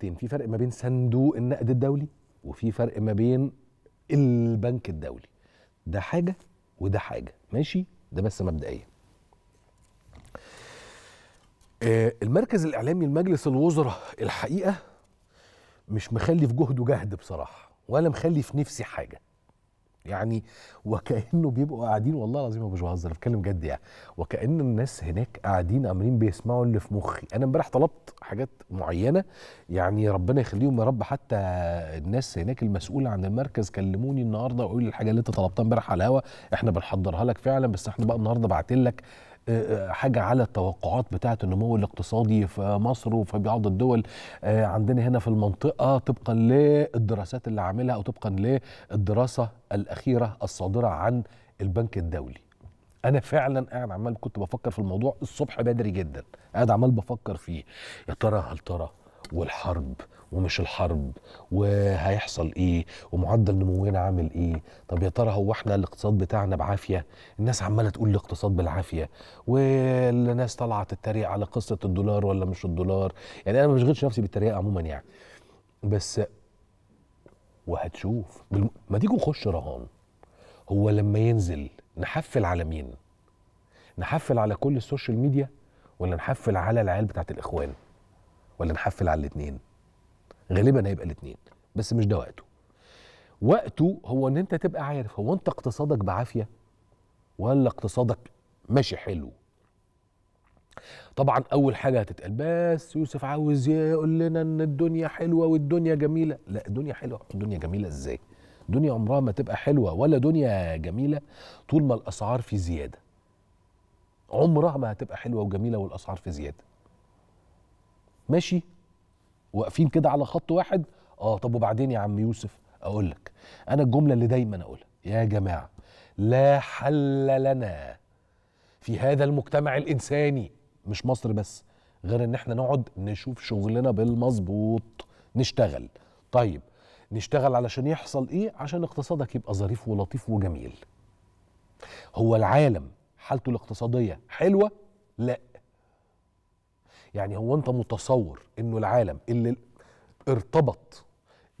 حاجتين في فرق ما بين صندوق النقد الدولي وفي فرق ما بين البنك الدولي ده حاجه وده حاجه ماشي ده بس مبدئيا آه، المركز الاعلامي لمجلس الوزراء الحقيقه مش مخلي في جهده جهد بصراحه ولا مخلي في نفسي حاجه يعني وكانه بيبقوا قاعدين والله العظيم ما بهزر بتكلم جد يعني وكان الناس هناك قاعدين عاملين بيسمعوا اللي في مخي انا امبارح طلبت حاجات معينه يعني ربنا يخليهم يا رب حتى الناس هناك المسؤوله عن المركز كلموني النهارده وقولوا لي الحاجه اللي انت طلبتها امبارح على الهوا احنا بنحضرها لك فعلا بس احنا بقى النهارده بعتلك لك حاجه على التوقعات بتاعه النمو الاقتصادي في مصر وفي بعض الدول آه، عندنا هنا في المنطقه طبقا للدراسات اللي عاملها او طبقا للدراسه الاخيره الصادره عن البنك الدولي انا فعلا قاعد عمال كنت بفكر في الموضوع الصبح بدري جدا قاعد عمال بفكر فيه يا ترى هل ترى والحرب ومش الحرب وهيحصل ايه ومعدل نمونا عامل ايه طب يا ترى هو احنا الاقتصاد بتاعنا بعافيه الناس عماله تقول الاقتصاد بالعافيه والناس طالعه تتريق على قصه الدولار ولا مش الدولار يعني انا ما بشغلش نفسي بالتريقه عموما يعني بس وهتشوف بالم... ما تيجوا نخش رهان هو لما ينزل نحفل على مين نحفل على كل السوشيال ميديا ولا نحفل على العيال بتاعت الاخوان ولا نحفل على الاثنين غالبا هيبقى الاثنين بس مش ده وقته وقته هو ان انت تبقى عارف هو انت اقتصادك بعافيه ولا اقتصادك ماشي حلو طبعا اول حاجه هتتقال بس يوسف عاوز يقول لنا ان الدنيا حلوه والدنيا جميله لا الدنيا حلوه الدنيا جميله ازاي الدنيا عمرها ما تبقى حلوه ولا دنيا جميله طول ما الاسعار في زياده عمرها ما هتبقى حلوه وجميله والاسعار في زياده ماشي واقفين كده على خط واحد اه طب وبعدين يا عم يوسف اقول لك انا الجمله اللي دايما اقولها يا جماعه لا حل لنا في هذا المجتمع الانساني مش مصر بس غير ان احنا نقعد نشوف شغلنا بالمظبوط نشتغل طيب نشتغل علشان يحصل ايه عشان اقتصادك يبقى ظريف ولطيف وجميل هو العالم حالته الاقتصاديه حلوه لا يعني هو انت متصور انه العالم اللي ارتبط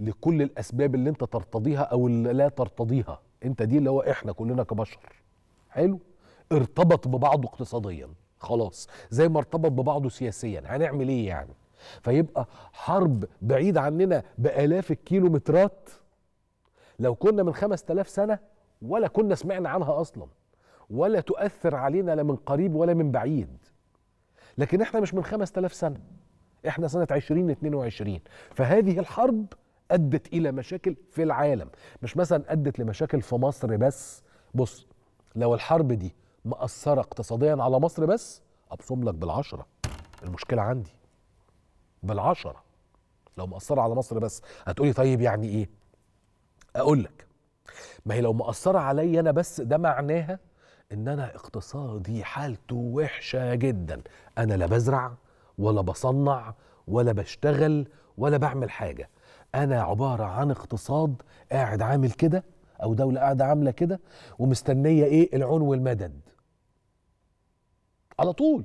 لكل الاسباب اللي انت ترتضيها او اللي لا ترتضيها انت دي اللي هو احنا كلنا كبشر حلو ارتبط ببعضه اقتصاديا خلاص زي ما ارتبط ببعضه سياسيا هنعمل ايه يعني فيبقى حرب بعيد عننا بالاف الكيلومترات لو كنا من خمس تلاف سنة ولا كنا سمعنا عنها أصلا ولا تؤثر علينا لا من قريب ولا من بعيد لكن احنا مش من 5000 سنه احنا سنه 2022 فهذه الحرب ادت الى مشاكل في العالم مش مثلا ادت لمشاكل في مصر بس بص لو الحرب دي مأثرة اقتصاديا على مصر بس أبصم لك بالعشرة المشكلة عندي بالعشرة لو مأثرة على مصر بس هتقولي طيب يعني إيه أقول لك ما هي لو مأثرة عليا أنا بس ده معناها ان انا اقتصادي حالته وحشه جدا انا لا بزرع ولا بصنع ولا بشتغل ولا بعمل حاجه انا عباره عن اقتصاد قاعد عامل كده او دوله قاعده عامله كده ومستنيه ايه العون والمدد على طول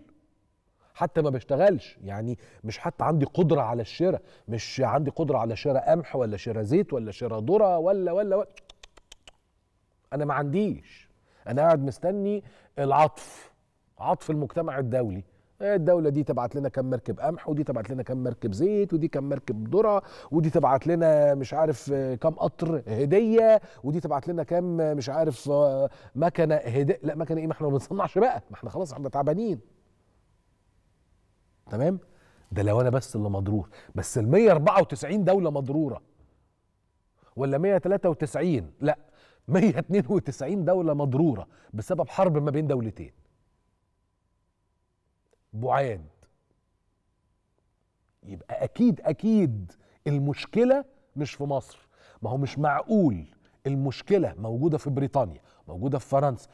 حتى ما بشتغلش يعني مش حتى عندي قدرة على الشراء مش عندي قدرة على شراء قمح ولا شراء زيت ولا شراء ذرة ولا ولا, ولا. أنا ما عنديش انا قاعد مستني العطف عطف المجتمع الدولي الدوله دي تبعت لنا كم مركب قمح ودي تبعت لنا كم مركب زيت ودي كم مركب ذره ودي تبعت لنا مش عارف كم قطر هديه ودي تبعت لنا كم مش عارف مكنه هديه لا مكنه ايه ما احنا ما بنصنعش بقى ما احنا خلاص احنا تعبانين تمام ده لو انا بس اللي مضرور بس ال 194 دوله مضروره ولا 193 لا 192 دولة مضرورة بسبب حرب ما بين دولتين بعاد يبقى أكيد أكيد المشكلة مش في مصر ما هو مش معقول المشكلة موجودة في بريطانيا موجودة في فرنسا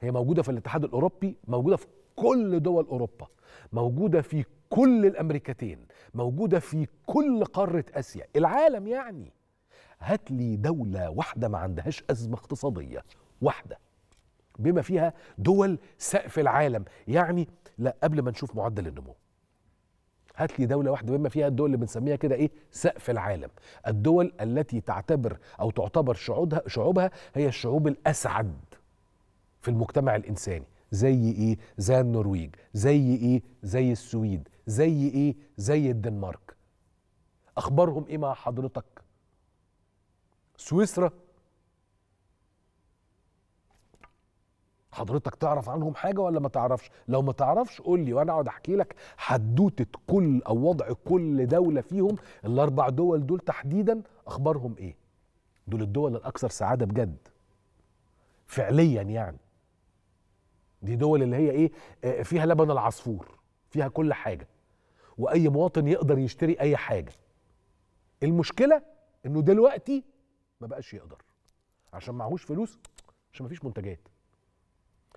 هي موجودة في الاتحاد الأوروبي موجودة في كل دول أوروبا موجودة في كل الأمريكتين موجودة في كل قارة آسيا العالم يعني هات لي دولة واحدة ما عندهاش أزمة اقتصادية واحدة بما فيها دول سقف العالم يعني لا قبل ما نشوف معدل النمو هات لي دولة واحدة بما فيها الدول اللي بنسميها كده ايه سقف العالم الدول التي تعتبر او تعتبر شعوبها شعوبها هي الشعوب الاسعد في المجتمع الانساني زي ايه زي النرويج زي ايه زي السويد زي ايه زي الدنمارك اخبارهم ايه مع حضرتك سويسرا حضرتك تعرف عنهم حاجه ولا ما تعرفش لو ما تعرفش قول لي وانا اقعد احكي لك حدوته كل او وضع كل دوله فيهم الاربع دول دول تحديدا اخبارهم ايه دول الدول الاكثر سعاده بجد فعليا يعني دي دول اللي هي ايه آه، فيها لبن العصفور فيها كل حاجه واي مواطن يقدر يشتري اي حاجه المشكله انه دلوقتي ما بقاش يقدر عشان معهوش فلوس عشان مفيش منتجات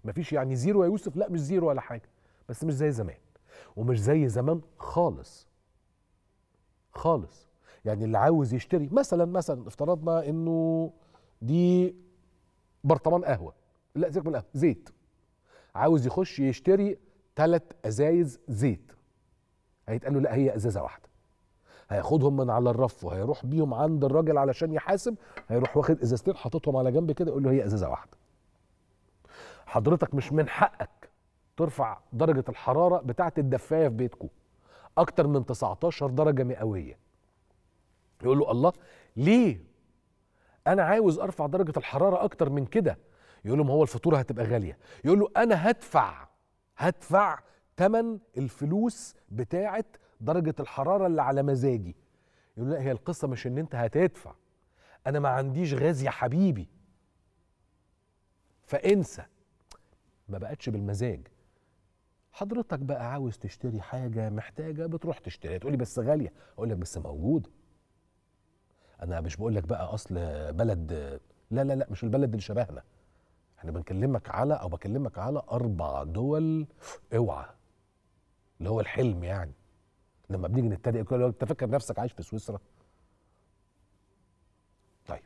مفيش يعني زيرو يا يوسف لا مش زيرو ولا حاجه بس مش زي زمان ومش زي زمان خالص خالص يعني اللي عاوز يشتري مثلا مثلا افترضنا انه دي برطمان قهوه لا سيبك من القهوه زيت عاوز يخش يشتري ثلاث ازايز زيت هيتقال له لا هي ازازه واحده هياخدهم من على الرف وهيروح بيهم عند الراجل علشان يحاسب هيروح واخد ازازتين حاططهم على جنب كده يقول له هي ازازه واحده حضرتك مش من حقك ترفع درجه الحراره بتاعه الدفايه في بيتكم اكتر من 19 درجه مئويه يقول له الله ليه انا عاوز ارفع درجه الحراره اكتر من كده يقول له هو الفاتوره هتبقى غاليه يقول له انا هدفع هدفع تمن الفلوس بتاعه درجه الحراره اللي على مزاجي يقول لا هي القصه مش ان انت هتدفع انا ما عنديش غاز يا حبيبي فانسى ما بقتش بالمزاج حضرتك بقى عاوز تشتري حاجه محتاجه بتروح تشتريها تقولي بس غاليه اقول لك بس موجوده انا مش بقول لك بقى اصل بلد لا لا لا مش البلد اللي شبهنا احنا بنكلمك على او بكلمك على اربع دول اوعى اللي هو الحلم يعني لما بنيجي نتريق كده انت فاكر نفسك عايش في سويسرا طيب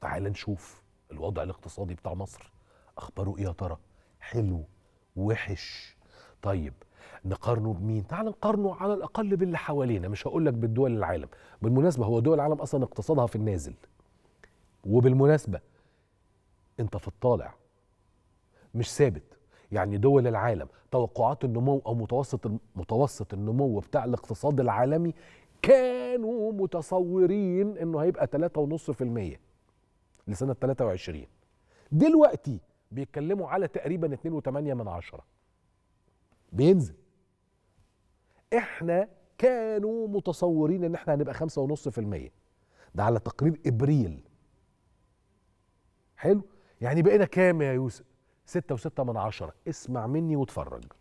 تعال نشوف الوضع الاقتصادي بتاع مصر اخباره ايه يا ترى حلو وحش طيب نقارنه بمين تعال نقارنه على الاقل باللي حوالينا مش هقول لك بالدول العالم بالمناسبه هو دول العالم اصلا اقتصادها في النازل وبالمناسبه انت في الطالع مش ثابت يعني دول العالم توقعات النمو او متوسط متوسط النمو بتاع الاقتصاد العالمي كانوا متصورين انه هيبقى 3.5% لسنه 23 دلوقتي بيتكلموا على تقريبا 2.8 من عشرة بينزل احنا كانوا متصورين ان احنا هنبقى 5.5% ده على تقرير ابريل حلو يعني بقينا كام يا يوسف ستة و من عشرة اسمع مني واتفرج